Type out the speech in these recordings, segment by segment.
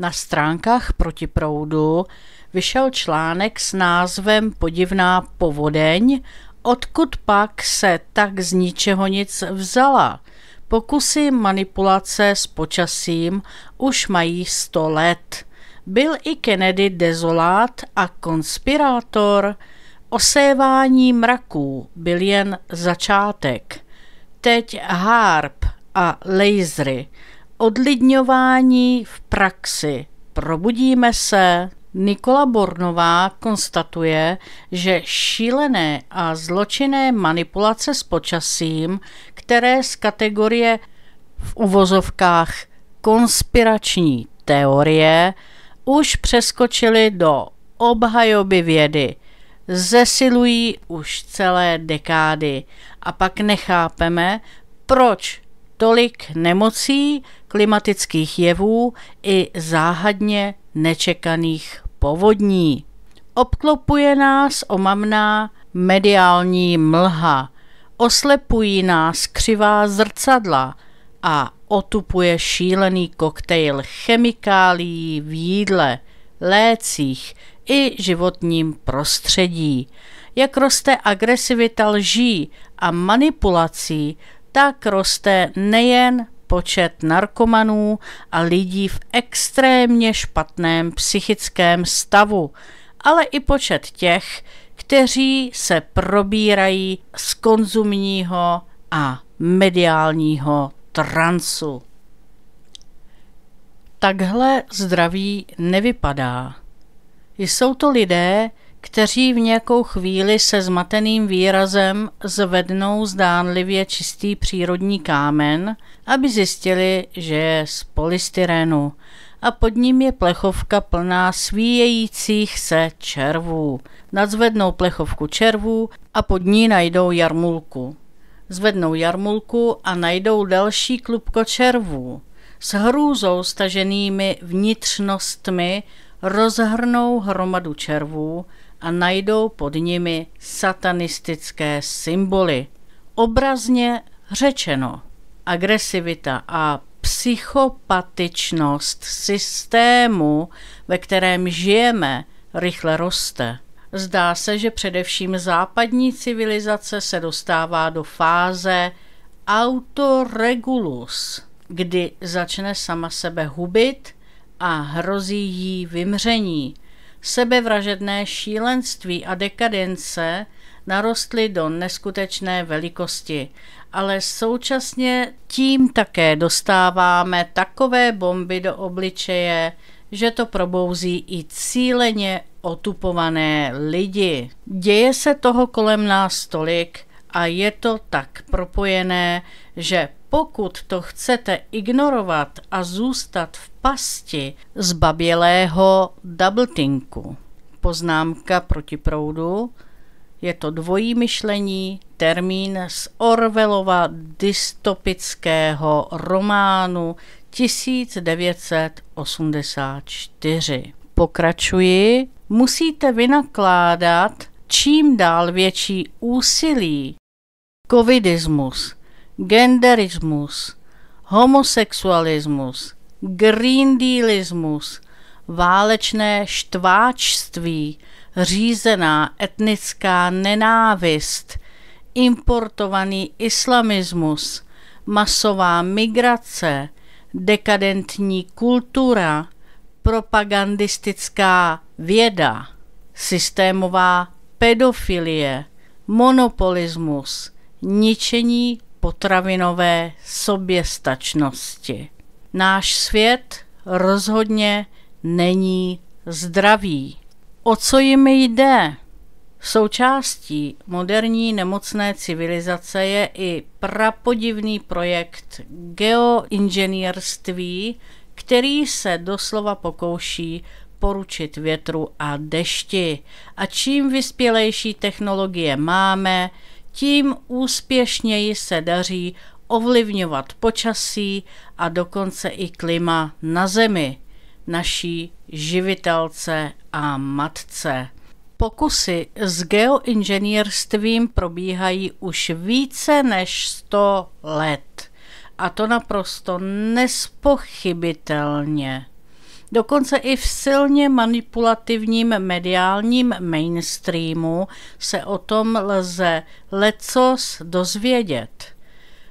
Na stránkách protiproudu vyšel článek s názvem Podivná povodeň, odkud pak se tak z ničeho nic vzala. Pokusy manipulace s počasím už mají 100 let. Byl i Kennedy dezolát a konspirátor? Osévání mraků byl jen začátek. Teď harp a lasery – Odlidňování v praxi. Probudíme se. Nikola Bornová konstatuje, že šílené a zločinné manipulace s počasím, které z kategorie v uvozovkách konspirační teorie, už přeskočily do obhajoby vědy zesilují už celé dekády a pak nechápeme, proč tolik nemocí klimatických jevů i záhadně nečekaných povodní. Obklopuje nás omamná mediální mlha, oslepují nás křivá zrcadla a otupuje šílený koktejl chemikálií v jídle, lécích i životním prostředí. Jak roste agresivita lží a manipulací, tak roste nejen počet narkomanů a lidí v extrémně špatném psychickém stavu, ale i počet těch, kteří se probírají z konzumního a mediálního transu. Takhle zdraví nevypadá. Jsou to lidé, kteří v nějakou chvíli se zmateným výrazem zvednou zdánlivě čistý přírodní kámen, aby zjistili, že je z polystyrenu a pod ním je plechovka plná svíjejících se červů. Nadzvednou plechovku červů a pod ní najdou jarmulku. Zvednou jarmulku a najdou další klubko červů. S hrůzou staženými vnitřnostmi rozhrnou hromadu červů, a najdou pod nimi satanistické symboly. Obrazně řečeno, agresivita a psychopatičnost systému, ve kterém žijeme, rychle roste. Zdá se, že především západní civilizace se dostává do fáze autoregulus, kdy začne sama sebe hubit a hrozí jí vymření – sebevražedné šílenství a dekadence narostly do neskutečné velikosti, ale současně tím také dostáváme takové bomby do obličeje, že to probouzí i cíleně otupované lidi. Děje se toho kolem nás tolik a je to tak propojené, že pokud to chcete ignorovat a zůstat v pasti babělého doubletinku. Poznámka proti proudu. Je to dvojí myšlení, termín z Orvelova dystopického románu 1984. Pokračuji. Musíte vynakládat čím dál větší úsilí. Covidismus, genderismus, homosexualismus, Green Dealismus, válečné štváčství, řízená etnická nenávist, importovaný islamismus, masová migrace, dekadentní kultura, propagandistická věda, systémová pedofilie, monopolismus, ničení potravinové soběstačnosti. Náš svět rozhodně není zdravý. O co jim jde? Součástí moderní nemocné civilizace je i prapodivný projekt geoinženýrství, který se doslova pokouší poručit větru a dešti. A čím vyspělejší technologie máme, tím úspěšněji se daří ovlivňovat počasí a dokonce i klima na Zemi, naší živitelce a matce. Pokusy s geoinženýrstvím probíhají už více než 100 let. A to naprosto nespochybitelně. Dokonce i v silně manipulativním mediálním mainstreamu se o tom lze lecos dozvědět.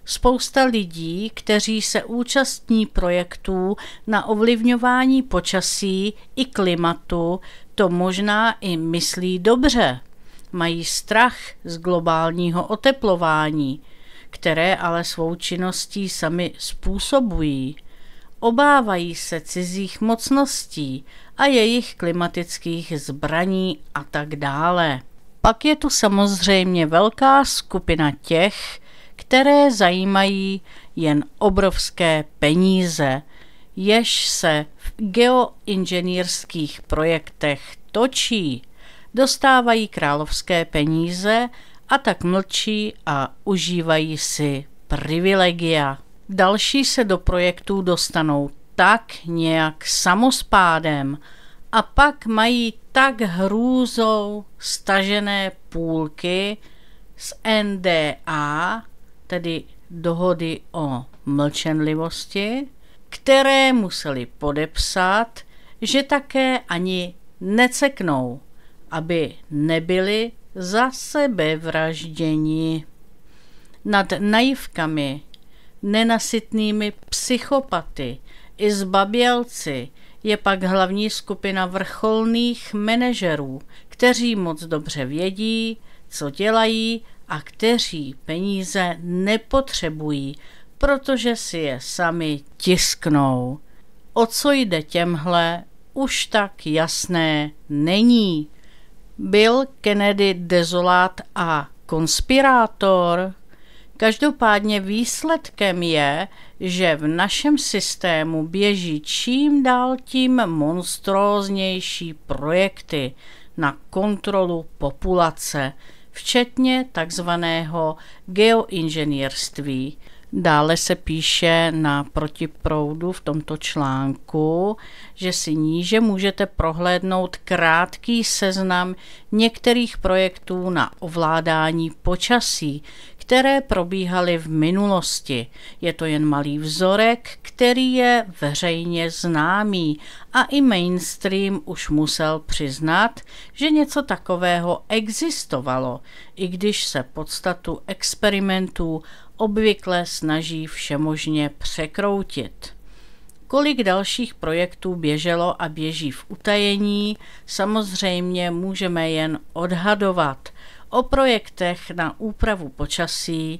Spousta lidí, kteří se účastní projektů na ovlivňování počasí i klimatu, to možná i myslí dobře. Mají strach z globálního oteplování, které ale svou činností sami způsobují. Obávají se cizích mocností a jejich klimatických zbraní a tak dále. Pak je tu samozřejmě velká skupina těch, které zajímají jen obrovské peníze, jež se v geoinženýrských projektech točí, dostávají královské peníze a tak mlčí a užívají si privilegia. Další se do projektů dostanou tak nějak samospádem a pak mají tak hrůzou stažené půlky z NDA, tedy dohody o mlčenlivosti, které museli podepsat, že také ani neceknou, aby nebyli za sebe vražděni Nad naivkami, nenasytnými psychopaty i zbabělci je pak hlavní skupina vrcholných manažerů, kteří moc dobře vědí, co dělají a kteří peníze nepotřebují, protože si je sami tisknou. O co jde těmhle, už tak jasné není. Byl Kennedy dezolát a konspirátor? Každopádně výsledkem je, že v našem systému běží čím dál tím monstróznější projekty na kontrolu populace – včetně takzvaného geoinženýrství. Dále se píše na protiproudu v tomto článku, že si níže můžete prohlédnout krátký seznam některých projektů na ovládání počasí, které probíhaly v minulosti. Je to jen malý vzorek, který je veřejně známý a i mainstream už musel přiznat, že něco takového existovalo, i když se podstatu experimentů obvykle snaží všemožně překroutit. Kolik dalších projektů běželo a běží v utajení, samozřejmě můžeme jen odhadovat – o projektech na úpravu počasí,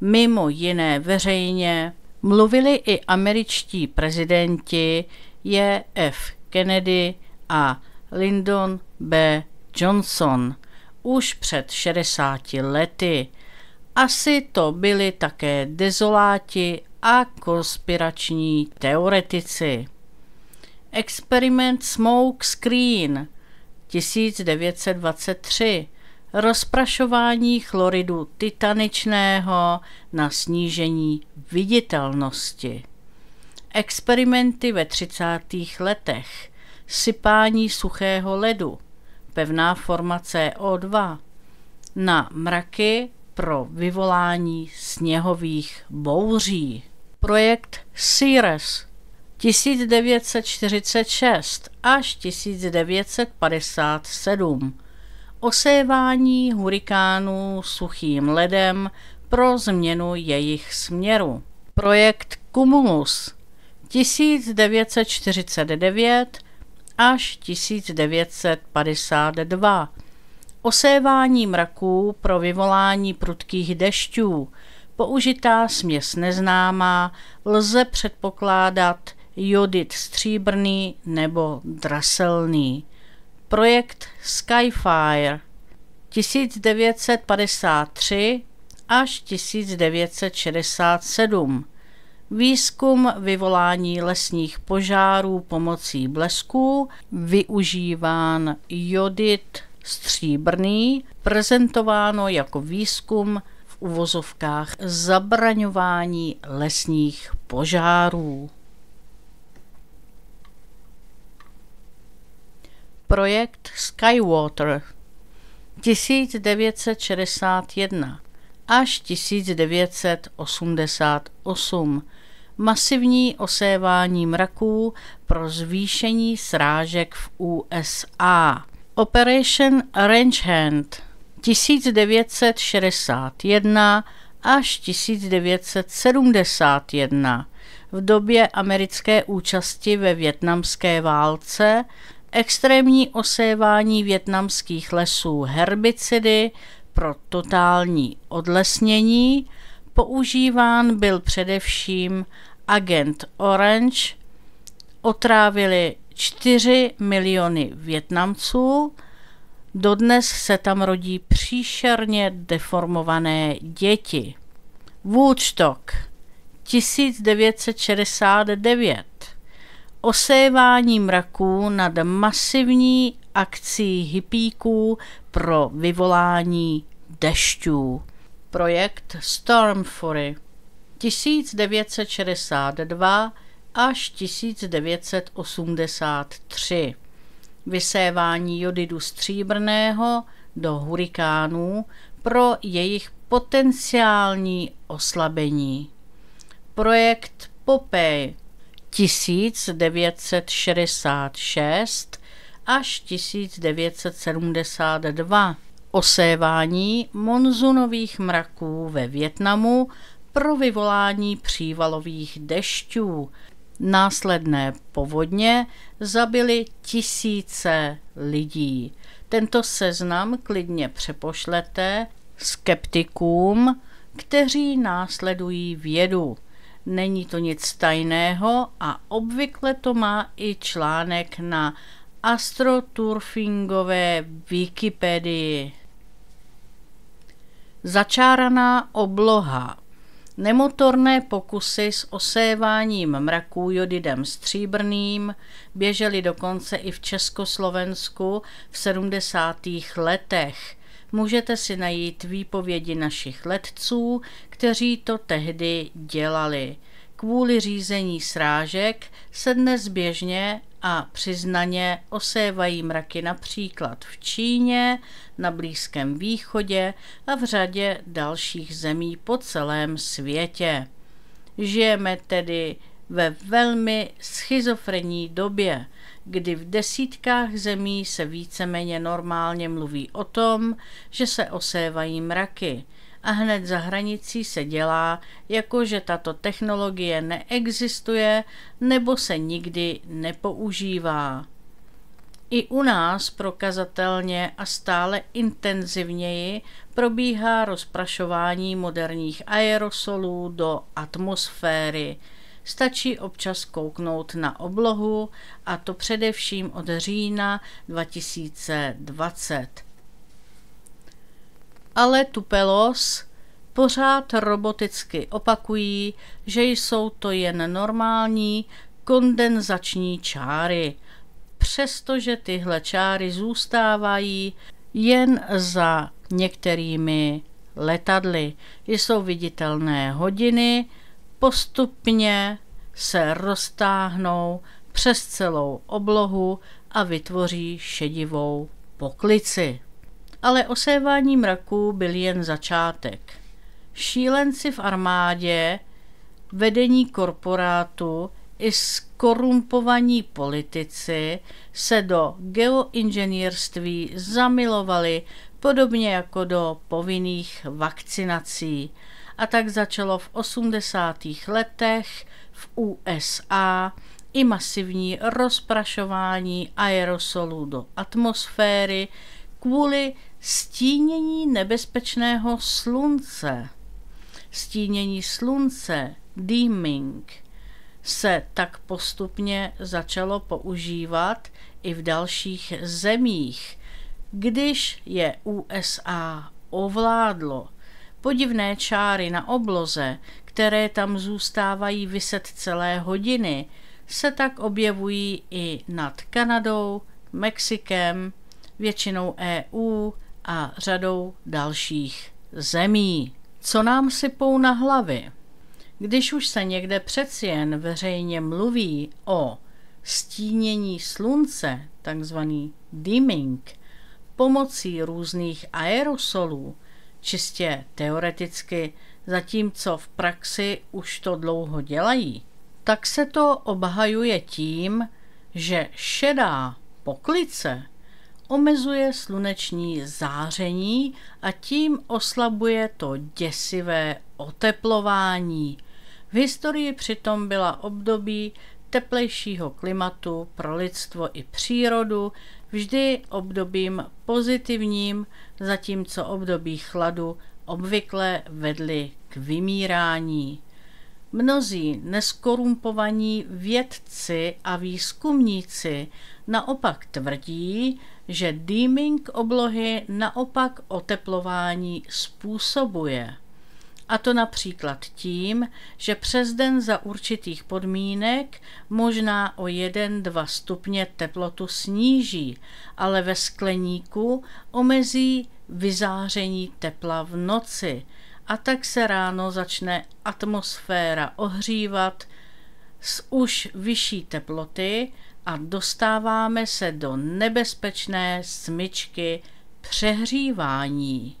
mimo jiné veřejně, mluvili i američtí prezidenti J.F. Kennedy a Lyndon B. Johnson už před 60 lety. Asi to byli také dezoláti a konspirační teoretici. Experiment Smoke Screen 1923 rozprašování chloridu titanečného na snížení viditelnosti. Experimenty ve 30. letech, sypání suchého ledu, pevná forma CO2, na mraky pro vyvolání sněhových bouří. Projekt CIRES 1946 až 1957 osévání hurikánů suchým ledem pro změnu jejich směru. Projekt Cumulus 1949 až 1952 Osévání mraků pro vyvolání prudkých dešťů. Použitá směs neznámá, lze předpokládat jodit stříbrný nebo draselný projekt Skyfire 1953 až 1967. Výzkum vyvolání lesních požárů pomocí blesků, využíván jodit stříbrný, prezentováno jako výzkum v uvozovkách zabraňování lesních požárů. projekt Skywater 1961 až 1988 masivní osévání mraků pro zvýšení srážek v USA. Operation Range Hand 1961 až 1971 v době americké účasti ve větnamské válce extrémní osévání větnamských lesů herbicidy pro totální odlesnění, používán byl především agent Orange, otrávili 4 miliony Větnamců, dodnes se tam rodí příšerně deformované děti. Woodstock 1969 osévání mraků nad masivní akcí hypíků pro vyvolání dešťů. Projekt Storm Fury 1962 až 1983. Vysévání jodidu stříbrného do hurikánů pro jejich potenciální oslabení. Projekt Popeye 1966 až 1972. Osévání monzunových mraků ve Větnamu pro vyvolání přívalových dešťů. Následné povodně zabily tisíce lidí. Tento seznam klidně přepošlete skeptikům, kteří následují vědu. Není to nic tajného a obvykle to má i článek na astroturfingové Wikipedii. Začáraná obloha Nemotorné pokusy s oséváním mraků jodidem stříbrným běžely dokonce i v Československu v 70. letech – Můžete si najít výpovědi našich letců, kteří to tehdy dělali. Kvůli řízení srážek se dnes běžně a přiznaně osévají mraky například v Číně, na Blízkém východě a v řadě dalších zemí po celém světě. Žijeme tedy ve velmi schizofrenní době, kdy v desítkách zemí se víceméně normálně mluví o tom, že se osévají mraky a hned za hranicí se dělá, jako že tato technologie neexistuje nebo se nikdy nepoužívá. I u nás prokazatelně a stále intenzivněji probíhá rozprašování moderních aerosolů do atmosféry – Stačí občas kouknout na oblohu, a to především od října 2020. Ale Tupelos pořád roboticky opakují, že jsou to jen normální kondenzační čáry, přestože tyhle čáry zůstávají jen za některými letadly. Jsou viditelné hodiny, postupně se roztáhnou přes celou oblohu a vytvoří šedivou poklici. Ale osévání mraků byl jen začátek. Šílenci v armádě, vedení korporátu i skorumpovaní politici se do geoinženýrství zamilovali podobně jako do povinných vakcinací a tak začalo v 80. letech v USA i masivní rozprašování aerosolů do atmosféry kvůli stínění nebezpečného slunce. Stínění slunce, dimming, se tak postupně začalo používat i v dalších zemích, když je USA ovládlo Podivné čáry na obloze, které tam zůstávají vyset celé hodiny, se tak objevují i nad Kanadou, Mexikem, většinou EU a řadou dalších zemí. Co nám sypou na hlavy? Když už se někde přeci jen veřejně mluví o stínění slunce, takzvaný dimming, pomocí různých aerosolů, čistě teoreticky, zatímco v praxi už to dlouho dělají, tak se to obhajuje tím, že šedá poklice omezuje sluneční záření a tím oslabuje to děsivé oteplování. V historii přitom byla období teplejšího klimatu pro lidstvo i přírodu, vždy obdobím pozitivním, zatímco období chladu obvykle vedly k vymírání. Mnozí neskorumpovaní vědci a výzkumníci naopak tvrdí, že dýming oblohy naopak oteplování způsobuje. A to například tím, že přes den za určitých podmínek možná o 1-2 stupně teplotu sníží, ale ve skleníku omezí vyzáření tepla v noci a tak se ráno začne atmosféra ohřívat z už vyšší teploty a dostáváme se do nebezpečné smyčky přehřívání.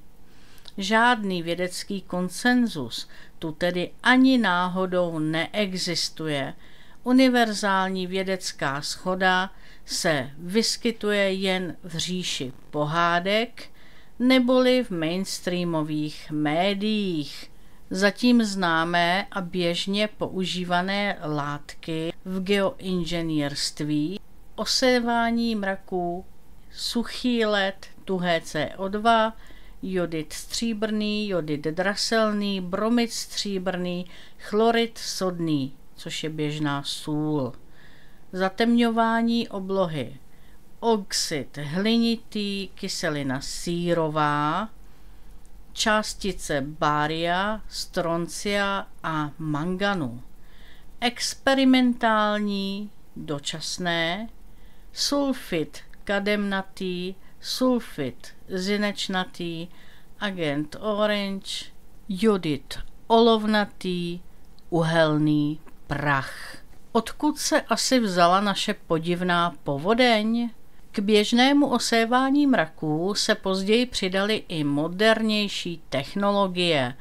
Žádný vědecký konsenzus tu tedy ani náhodou neexistuje. Univerzální vědecká schoda se vyskytuje jen v říši pohádek neboli v mainstreamových médiích. Zatím známé a běžně používané látky v geoinženýrství, osevání mraků, suchý led, tuhé CO2, jodid stříbrný, jodid draselný, bromid stříbrný, chlorid sodný, což je běžná sůl. Zatemňování oblohy. Oxid hlinitý, kyselina sírová, částice bária, stroncia a manganu. Experimentální, dočasné, sulfit kademnatý, sulfit zinečnatý, agent orange, jodid olovnatý, uhelný prach. Odkud se asi vzala naše podivná povodeň? K běžnému osévání mraků se později přidaly i modernější technologie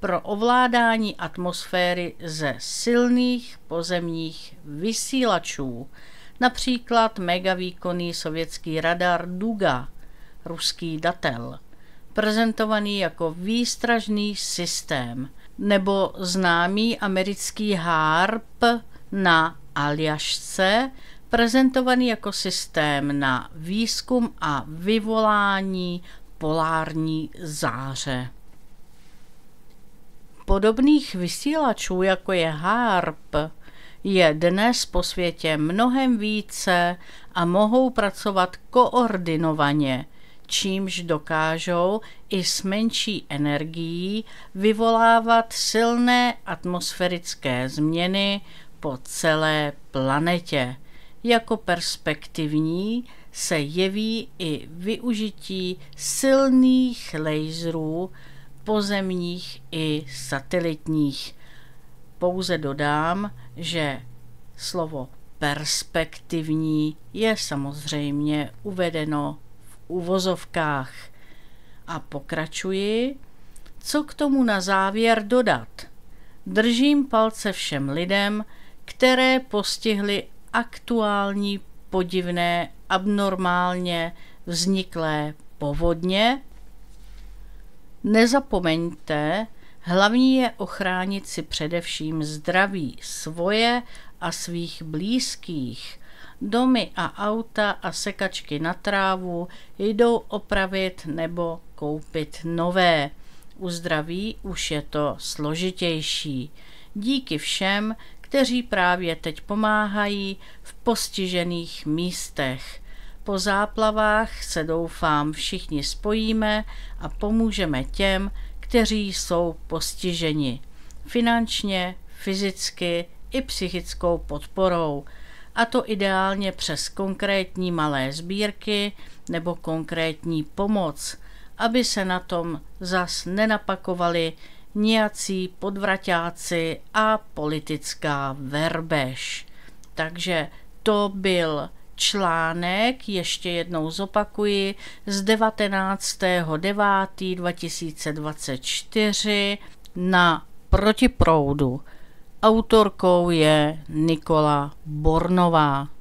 pro ovládání atmosféry ze silných pozemních vysílačů – například megavýkonný sovětský radar Duga, ruský datel, prezentovaný jako výstražný systém, nebo známý americký HARP na Aljašce, prezentovaný jako systém na výzkum a vyvolání polární záře. Podobných vysílačů, jako je HARP, je dnes po světě mnohem více a mohou pracovat koordinovaně, čímž dokážou i s menší energií vyvolávat silné atmosférické změny po celé planetě. Jako perspektivní se jeví i využití silných laserů pozemních i satelitních pouze dodám, že slovo perspektivní je samozřejmě uvedeno v uvozovkách. A pokračuji, co k tomu na závěr dodat. Držím palce všem lidem, které postihly aktuální podivné, abnormálně vzniklé povodně. Nezapomeňte, Hlavní je ochránit si především zdraví svoje a svých blízkých. Domy a auta a sekačky na trávu jdou opravit nebo koupit nové. U zdraví už je to složitější. Díky všem, kteří právě teď pomáhají v postižených místech. Po záplavách se doufám všichni spojíme a pomůžeme těm, kteří jsou postiženi finančně, fyzicky i psychickou podporou, a to ideálně přes konkrétní malé sbírky nebo konkrétní pomoc, aby se na tom zas nenapakovali nějací podvraťáci a politická verbež. Takže to byl článek, ještě jednou zopakuji, z 19.9.2024 na Protiproudu. Autorkou je Nikola Bornová.